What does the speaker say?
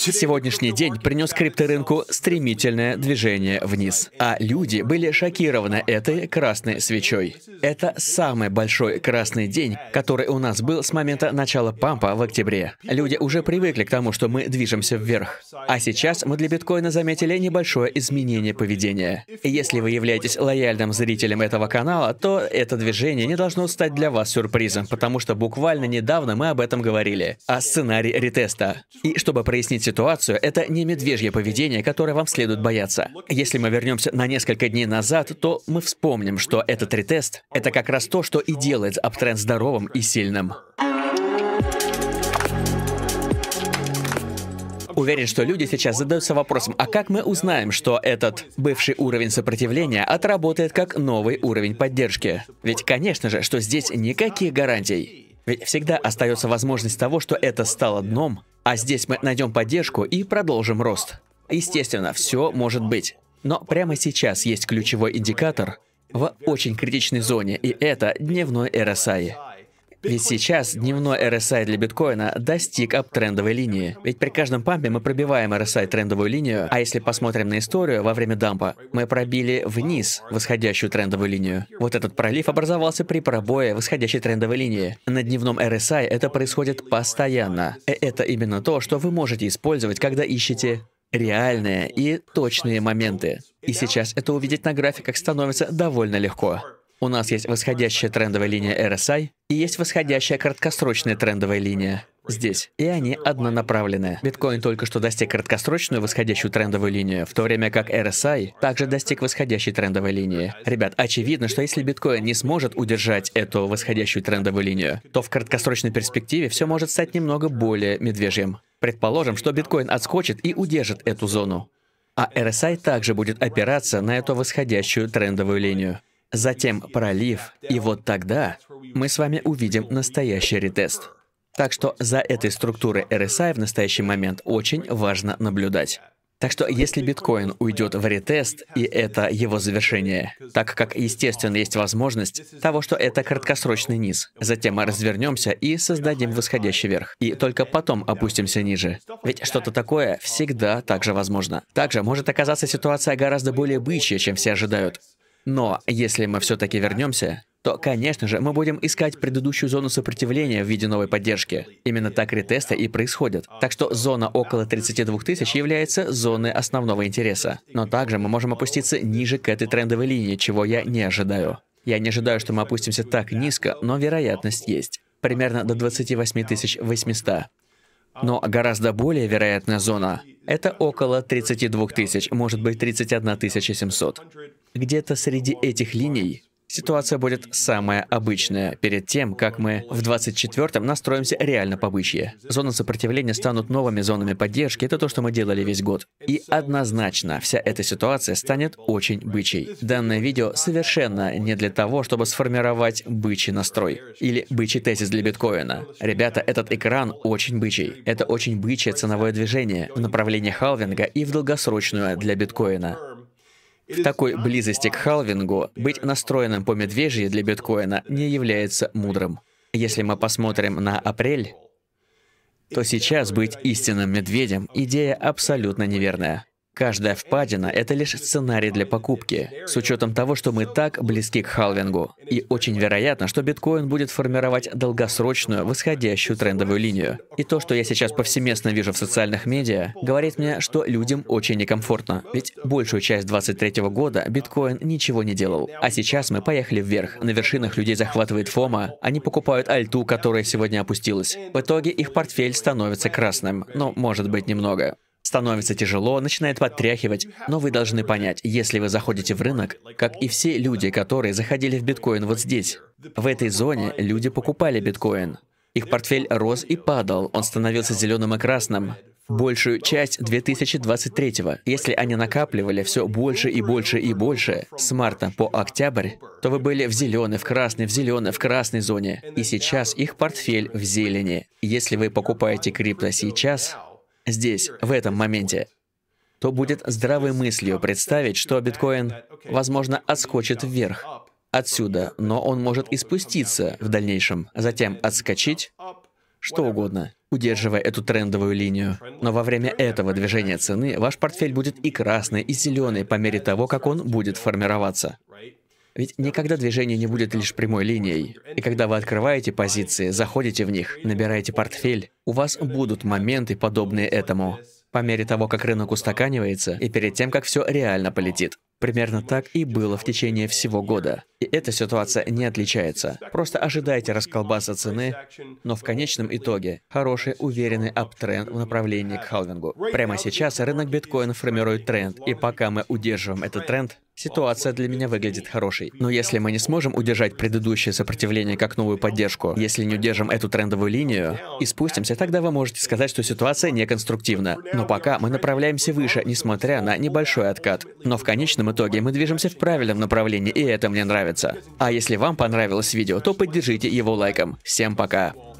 Сегодняшний день принес крипторынку стремительное движение вниз, а люди были шокированы этой красной свечой. Это самый большой красный день, который у нас был с момента начала пампа в октябре. Люди уже привыкли к тому, что мы движемся вверх. А сейчас мы для биткоина заметили небольшое изменение поведения. Если вы являетесь лояльным зрителем этого канала, то это движение не должно стать для вас сюрпризом, потому что буквально недавно мы об этом говорили, о сценарии ретеста. И чтобы прояснить ситуацию, это не медвежье поведение, которое вам следует бояться. Если мы вернемся на несколько дней назад, то мы вспомним, что этот ретест — это как раз то, что и делает аптренд здоровым и сильным. уверен, что люди сейчас задаются вопросом, а как мы узнаем, что этот бывший уровень сопротивления отработает как новый уровень поддержки? Ведь, конечно же, что здесь никаких гарантий. Ведь всегда остается возможность того, что это стало дном, а здесь мы найдем поддержку и продолжим рост. Естественно, все может быть. Но прямо сейчас есть ключевой индикатор в очень критичной зоне, и это дневной RSI. Ведь сейчас дневной RSI для биткоина достиг аптрендовой линии. Ведь при каждом пампе мы пробиваем RSI трендовую линию, а если посмотрим на историю во время дампа, мы пробили вниз восходящую трендовую линию. Вот этот пролив образовался при пробое восходящей трендовой линии. На дневном RSI это происходит постоянно. И это именно то, что вы можете использовать, когда ищете реальные и точные моменты. И сейчас это увидеть на графиках становится довольно легко. У нас есть восходящая трендовая линия RSI и есть восходящая краткосрочная трендовая линия здесь, и они однонаправленные. Биткоин только что достиг краткосрочную восходящую трендовую линию, в то время как RSI также достиг восходящей трендовой линии. Ребят, очевидно, что если биткоин не сможет удержать эту восходящую трендовую линию, то в краткосрочной перспективе все может стать немного более медвежьим. Предположим, что биткоин отскочит и удержит эту зону. А RSI также будет опираться на эту восходящую трендовую линию затем пролив, и вот тогда мы с вами увидим настоящий ретест. Так что за этой структурой RSI в настоящий момент очень важно наблюдать. Так что если биткоин уйдет в ретест, и это его завершение, так как, естественно, есть возможность того, что это краткосрочный низ, затем мы развернемся и создадим восходящий верх, и только потом опустимся ниже. Ведь что-то такое всегда также возможно. Также может оказаться ситуация гораздо более бычья, чем все ожидают. Но если мы все-таки вернемся, то, конечно же, мы будем искать предыдущую зону сопротивления в виде новой поддержки. Именно так ретесты и происходят. Так что зона около 32 тысяч является зоной основного интереса. Но также мы можем опуститься ниже к этой трендовой линии, чего я не ожидаю. Я не ожидаю, что мы опустимся так низко, но вероятность есть. Примерно до 28 800. Но гораздо более вероятная зона — это около 32 тысяч, может быть 31 700 где-то среди этих линий ситуация будет самая обычная перед тем, как мы в 24-м настроимся реально побычье. Зоны сопротивления станут новыми зонами поддержки, это то, что мы делали весь год. И однозначно вся эта ситуация станет очень бычьей. Данное видео совершенно не для того, чтобы сформировать бычий настрой или бычий тезис для биткоина. Ребята, этот экран очень бычий. Это очень бычье ценовое движение в направлении халвинга и в долгосрочную для биткоина. В такой близости к халвингу быть настроенным по медвежье для биткоина не является мудрым. Если мы посмотрим на апрель, то сейчас быть истинным медведем – идея абсолютно неверная. Каждая впадина — это лишь сценарий для покупки, с учетом того, что мы так близки к халвингу. И очень вероятно, что биткоин будет формировать долгосрочную восходящую трендовую линию. И то, что я сейчас повсеместно вижу в социальных медиа, говорит мне, что людям очень некомфортно. Ведь большую часть 23 года биткоин ничего не делал. А сейчас мы поехали вверх. На вершинах людей захватывает фома, они покупают альту, которая сегодня опустилась. В итоге их портфель становится красным, но может быть немного. Становится тяжело, начинает потряхивать, но вы должны понять, если вы заходите в рынок, как и все люди, которые заходили в биткоин вот здесь, в этой зоне люди покупали биткоин. Их портфель рос и падал, он становился зеленым и красным. Большую часть 2023 -го. если они накапливали все больше и больше и больше с марта по октябрь, то вы были в зеленой, в красной, в зеленой, в красной зоне. И сейчас их портфель в зелени. Если вы покупаете крипто сейчас, здесь, в этом моменте, то будет здравой мыслью представить, что биткоин, возможно, отскочит вверх отсюда, но он может и спуститься в дальнейшем, затем отскочить, что угодно, удерживая эту трендовую линию. Но во время этого движения цены ваш портфель будет и красный, и зеленый по мере того, как он будет формироваться. Ведь никогда движение не будет лишь прямой линией. И когда вы открываете позиции, заходите в них, набираете портфель, у вас будут моменты, подобные этому. По мере того, как рынок устаканивается, и перед тем, как все реально полетит. Примерно так и было в течение всего года. И эта ситуация не отличается. Просто ожидайте расколбаса цены, но в конечном итоге хороший, уверенный аптренд в направлении к халвингу. Прямо сейчас рынок биткоина формирует тренд, и пока мы удерживаем этот тренд, Ситуация для меня выглядит хорошей. Но если мы не сможем удержать предыдущее сопротивление как новую поддержку, если не удержим эту трендовую линию и спустимся, тогда вы можете сказать, что ситуация неконструктивна. Но пока мы направляемся выше, несмотря на небольшой откат. Но в конечном конечном итоге мы движемся в правильном направлении, и это мне нравится. А если вам понравилось видео, то поддержите его лайком. Всем пока!